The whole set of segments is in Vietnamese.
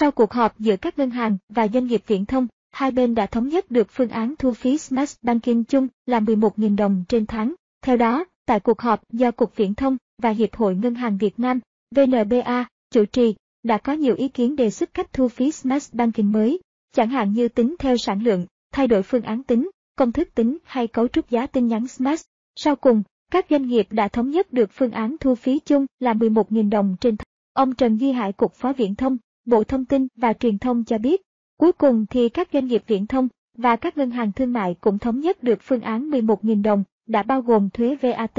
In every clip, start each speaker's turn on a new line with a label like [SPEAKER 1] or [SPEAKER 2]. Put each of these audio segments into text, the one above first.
[SPEAKER 1] Sau cuộc họp giữa các ngân hàng và doanh nghiệp viễn thông, hai bên đã thống nhất được phương án thu phí Smart Banking chung là 11.000 đồng trên tháng. Theo đó, tại cuộc họp do Cục Viễn thông và Hiệp hội Ngân hàng Việt Nam, VNBA, chủ trì, đã có nhiều ý kiến đề xuất cách thu phí Smart Banking mới, chẳng hạn như tính theo sản lượng, thay đổi phương án tính, công thức tính hay cấu trúc giá tin nhắn Smart. Sau cùng, các doanh nghiệp đã thống nhất được phương án thu phí chung là 11.000 đồng trên tháng. Ông Trần Duy Hải Cục Phó Viễn thông Bộ Thông tin và Truyền thông cho biết, cuối cùng thì các doanh nghiệp viễn thông và các ngân hàng thương mại cũng thống nhất được phương án 11.000 đồng đã bao gồm thuế VAT,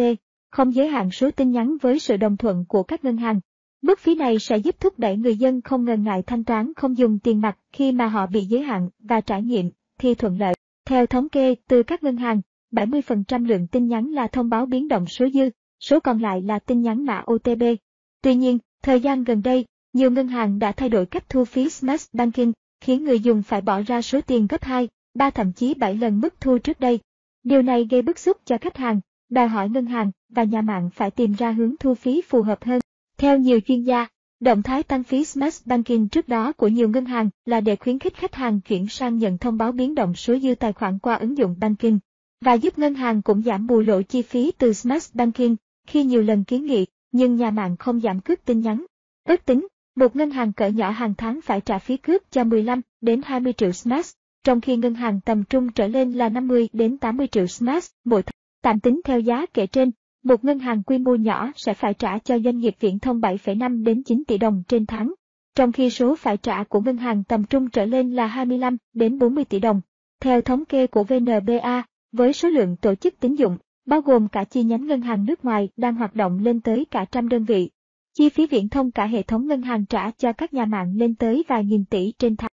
[SPEAKER 1] không giới hạn số tin nhắn với sự đồng thuận của các ngân hàng. Mức phí này sẽ giúp thúc đẩy người dân không ngần ngại thanh toán không dùng tiền mặt khi mà họ bị giới hạn và trải nghiệm thì thuận lợi. Theo thống kê từ các ngân hàng, 70% lượng tin nhắn là thông báo biến động số dư, số còn lại là tin nhắn mã OTP. Tuy nhiên, thời gian gần đây, nhiều ngân hàng đã thay đổi cách thu phí Smart Banking, khiến người dùng phải bỏ ra số tiền gấp 2, 3 thậm chí 7 lần mức thu trước đây. Điều này gây bức xúc cho khách hàng, đòi hỏi ngân hàng và nhà mạng phải tìm ra hướng thu phí phù hợp hơn. Theo nhiều chuyên gia, động thái tăng phí Smart Banking trước đó của nhiều ngân hàng là để khuyến khích khách hàng chuyển sang nhận thông báo biến động số dư tài khoản qua ứng dụng banking và giúp ngân hàng cũng giảm bù lỗ chi phí từ Smart Banking khi nhiều lần kiến nghị, nhưng nhà mạng không giảm cước tin nhắn. Ước tính, một ngân hàng cỡ nhỏ hàng tháng phải trả phí cướp cho 15 đến 20 triệu smash, trong khi ngân hàng tầm trung trở lên là 50 đến 80 triệu smash mỗi tháng. Tạm tính theo giá kể trên, một ngân hàng quy mô nhỏ sẽ phải trả cho doanh nghiệp viễn thông 7,5 đến 9 tỷ đồng trên tháng, trong khi số phải trả của ngân hàng tầm trung trở lên là 25 đến 40 tỷ đồng. Theo thống kê của VNBA, với số lượng tổ chức tín dụng, bao gồm cả chi nhánh ngân hàng nước ngoài đang hoạt động lên tới cả trăm đơn vị, Chi phí viễn thông cả hệ thống ngân hàng trả cho các nhà mạng lên tới vài nghìn tỷ trên tháng.